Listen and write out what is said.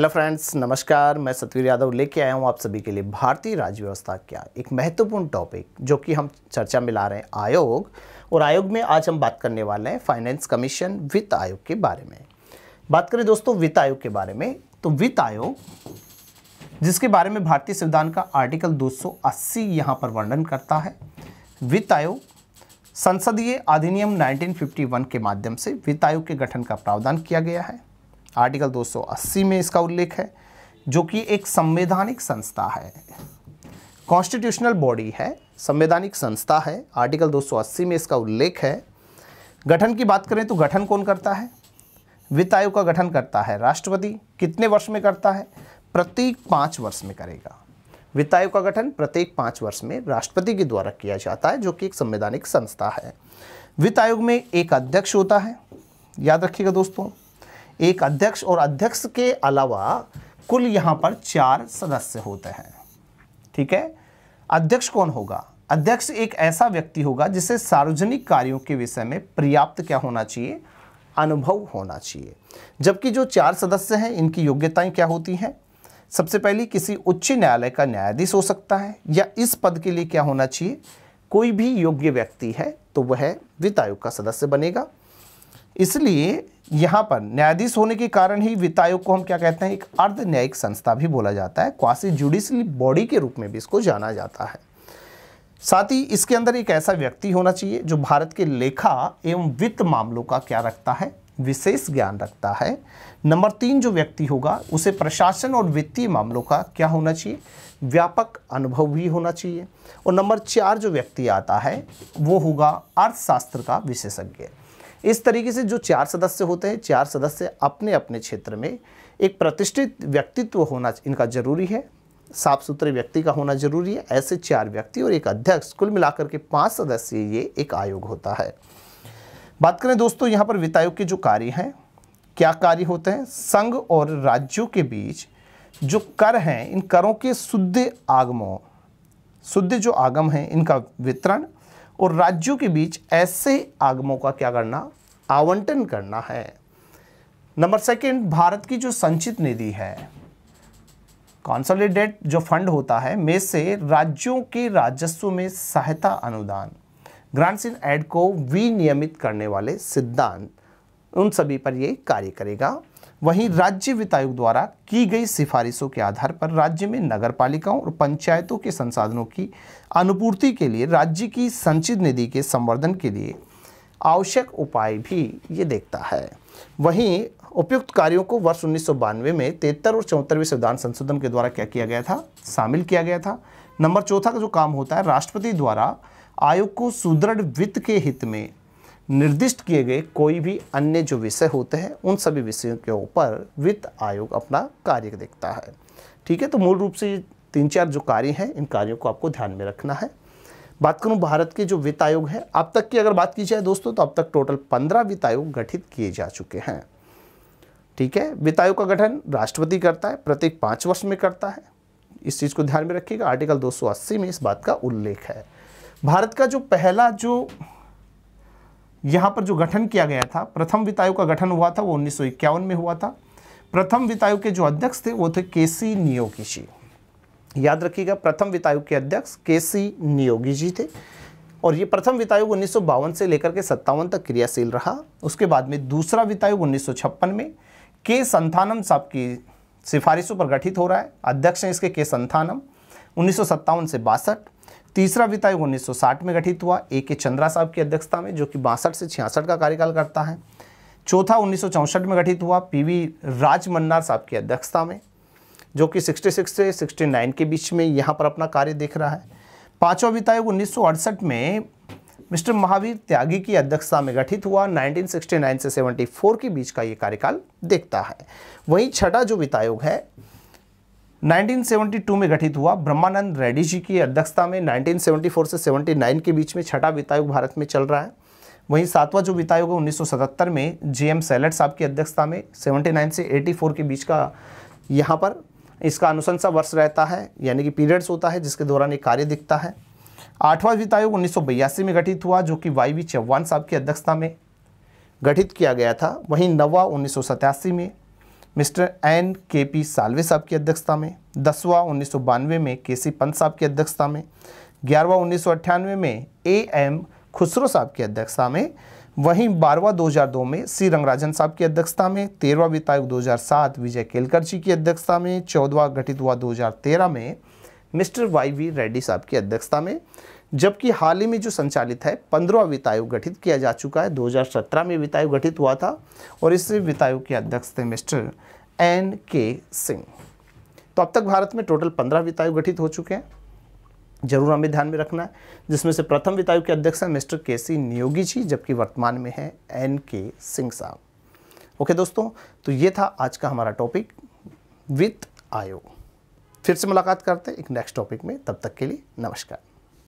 hello friends नमस्कार मैं सतवीर यादव लेके आया हूँ आप सभी के लिए भारतीय राज्य व्यवस्था क्या एक महत्वपूर्ण टॉपिक जो कि हम चर्चा में ला रहे हैं आयोग और आयोग में आज हम बात करने वाले हैं फाइनेंस कमीशन वित्त आयोग के बारे में बात करें दोस्तों वित्त आयोग के बारे में तो वित्त आयोग जिसके बारे में भारतीय संविधान का आर्टिकल दो यहाँ पर वर्णन करता है वित्त आयोग संसदीय अधिनियम नाइनटीन के माध्यम से वित्त आयोग के गठन का प्रावधान किया गया है आर्टिकल 280 में इसका उल्लेख है जो कि एक संवैधानिक संस्था है कॉन्स्टिट्यूशनल बॉडी है संवैधानिक संस्था है आर्टिकल 280 में इसका उल्लेख है गठन की बात करें तो गठन कौन करता है वित्त आयोग का गठन करता है राष्ट्रपति कितने वर्ष में करता है प्रत्येक पाँच वर्ष में करेगा वित्त आयोग का गठन प्रत्येक पाँच वर्ष में राष्ट्रपति के द्वारा किया जाता है जो कि एक संवैधानिक संस्था है वित्त आयोग में एक अध्यक्ष होता है याद रखिएगा दोस्तों एक अध्यक्ष और अध्यक्ष के अलावा कुल यहां पर चार सदस्य होते हैं ठीक है अध्यक्ष कौन होगा अध्यक्ष एक ऐसा व्यक्ति होगा जिसे सार्वजनिक कार्यों के विषय में पर्याप्त क्या होना चाहिए अनुभव होना चाहिए जबकि जो चार सदस्य हैं इनकी योग्यताएं क्या होती हैं सबसे पहले किसी उच्च न्यायालय का न्यायाधीश हो सकता है या इस पद के लिए क्या होना चाहिए कोई भी योग्य व्यक्ति है तो वह वित्त आयोग का सदस्य बनेगा इसलिए यहाँ पर न्यायाधीश होने के कारण ही वित्त आयोग को हम क्या कहते हैं एक अर्ध न्यायिक संस्था भी बोला जाता है क्वासी जुडिशली बॉडी के रूप में भी इसको जाना जाता है साथ ही इसके अंदर एक ऐसा व्यक्ति होना चाहिए जो भारत के लेखा एवं वित्त मामलों का क्या रखता है विशेष ज्ञान रखता है नंबर तीन जो व्यक्ति होगा उसे प्रशासन और वित्तीय मामलों का क्या होना चाहिए व्यापक अनुभव भी होना चाहिए और नंबर चार जो व्यक्ति आता है वो होगा अर्थशास्त्र का विशेषज्ञ इस तरीके से जो चार सदस्य होते हैं चार सदस्य अपने अपने क्षेत्र में एक प्रतिष्ठित व्यक्तित्व होना इनका जरूरी है साफ सुथरे व्यक्ति का होना जरूरी है ऐसे चार व्यक्ति और एक अध्यक्ष कुल मिलाकर के पांच सदस्य ये एक आयोग होता है बात करें दोस्तों यहाँ पर वित्त आयोग के जो कार्य हैं क्या कार्य होते हैं संघ और राज्यों के बीच जो कर हैं इन करों के शुद्ध आगमों शुद्ध जो आगम हैं इनका वितरण और राज्यों के बीच ऐसे आगमों का क्या करना आवंटन करना है नंबर सेकंड भारत की जो संचित निधि है कॉन्सोलिडेट जो फंड होता है में से राज्यों के राजस्व में सहायता अनुदान ग्रांट्स इन एड को विनियमित करने वाले सिद्धांत उन सभी पर ये कार्य करेगा वहीं राज्य वित्त आयोग द्वारा की गई सिफारिशों के आधार पर राज्य में नगर पालिकाओं और पंचायतों के संसाधनों की अनुपूर्ति के लिए राज्य की संचित निधि के संवर्धन के लिए आवश्यक उपाय भी ये देखता है वहीं उपयुक्त कार्यों को वर्ष उन्नीस में तिहत्तर और चौहत्तरवें संविधान संशोधन के द्वारा क्या किया गया था शामिल किया गया था नंबर चौथा का जो काम होता है राष्ट्रपति द्वारा आयोग को सुदृढ़ वित्त के हित में निर्दिष्ट किए गए कोई भी अन्य जो विषय होते हैं उन सभी विषयों के ऊपर वित्त आयोग अपना कार्य देखता है ठीक है तो मूल रूप से तीन चार जो कार्य हैं इन कार्यों को आपको ध्यान में रखना है बात करूं भारत के जो वित्त आयोग है अब तक की अगर बात की जाए दोस्तों तो अब तक टोटल पंद्रह वित्त आयोग गठित किए जा चुके हैं ठीक है वित्त आयोग का गठन राष्ट्रपति करता है प्रत्येक पाँच वर्ष में करता है इस चीज़ को ध्यान में रखिएगा आर्टिकल 280 में इस बात का उल्लेख है भारत का जो पहला जो यहाँ पर जो गठन किया गया था प्रथम वित्त आयोग का गठन हुआ था वो उन्नीस में हुआ था प्रथम वित्त आयोग के जो अध्यक्ष थे वो थे के सी नियोगी याद रखिएगा प्रथम वित्त आयोग के अध्यक्ष के सी नियोगी जी थे और ये प्रथम वित्त आयोग उन्नीस से लेकर के सत्तावन तक क्रियाशील रहा उसके बाद में दूसरा वित्त आयोग उन्नीस में के संथानम साहब की सिफारिशों पर गठित हो रहा है अध्यक्ष हैं इसके के संथानम उन्नीस से बासठ तीसरा वित्त आयोग 1960 में गठित हुआ ए के चंद्रा साहब की अध्यक्षता में जो कि बासठ से छियासठ का कार्यकाल करता है चौथा उन्नीस में गठित हुआ पी वी राजमन्नार साहब की अध्यक्षता में जो कि 66 से 69 के बीच में यहाँ पर अपना कार्य देख रहा है पांचवा वित्त आयोग उन्नीस में मिस्टर महावीर त्यागी की अध्यक्षता में गठित हुआ 1969 से 74 के बीच का ये कार्यकाल देखता है वहीं छठा जो वित्त आयोग है 1972 में गठित हुआ ब्रह्मानंद रेड्डी जी की अध्यक्षता में 1974 से 79 के बीच में छठा वित्तायोग भारत में चल रहा है वहीं सातवां जो वित्तायोग है 1977 में जे एम सैलट साहब की अध्यक्षता में 79 से 84 के बीच का यहाँ पर इसका अनुशंसा वर्ष रहता है यानी कि पीरियड्स होता है जिसके दौरान ये कार्य दिखता है आठवां वित्तायोग उन्नीस में गठित हुआ जो कि वाई वी चौहान साहब की अध्यक्षता में गठित किया गया था वहीं नवा उन्नीस में mister N K P Salve साहब की अध्यक्षता में दसवा उन्नीस सौ बानवे में के सी पंत साहब की अध्यक्षता में ग्यारहवा उन्नीस सौ अट्ठानवे में ए एम खुसरो साहब की अध्यक्षता में वहीं बारवा 2002 में सी रंगराजन साहब की अध्यक्षता में तेरहवा वित्त आयोग सात विजय केलकर जी की अध्यक्षता में चौदवा गठित हुआ 2013 में मिस्टर वाई वी रेड्डी साहब की अध्यक्षता में जबकि हाल ही में जो संचालित है पंद्रवा वित्त आयोग गठित किया जा चुका है 2017 में वित्त आयोग गठित हुआ था और इस वित्त आयोग के अध्यक्ष थे मिस्टर एन के सिंह तो अब तक भारत में टोटल पंद्रह वित्त आयोग गठित हो चुके हैं जरूर हमें ध्यान में रखना है जिसमें से प्रथम वित्त आयोग के अध्यक्ष हैं मिस्टर के सी नियोगी जी जबकि वर्तमान में हैं एन के सिंह साहब ओके दोस्तों तो ये था आज का हमारा टॉपिक वित्त आयोग फिर से मुलाकात करते हैं एक नेक्स्ट टॉपिक में तब तक के लिए नमस्कार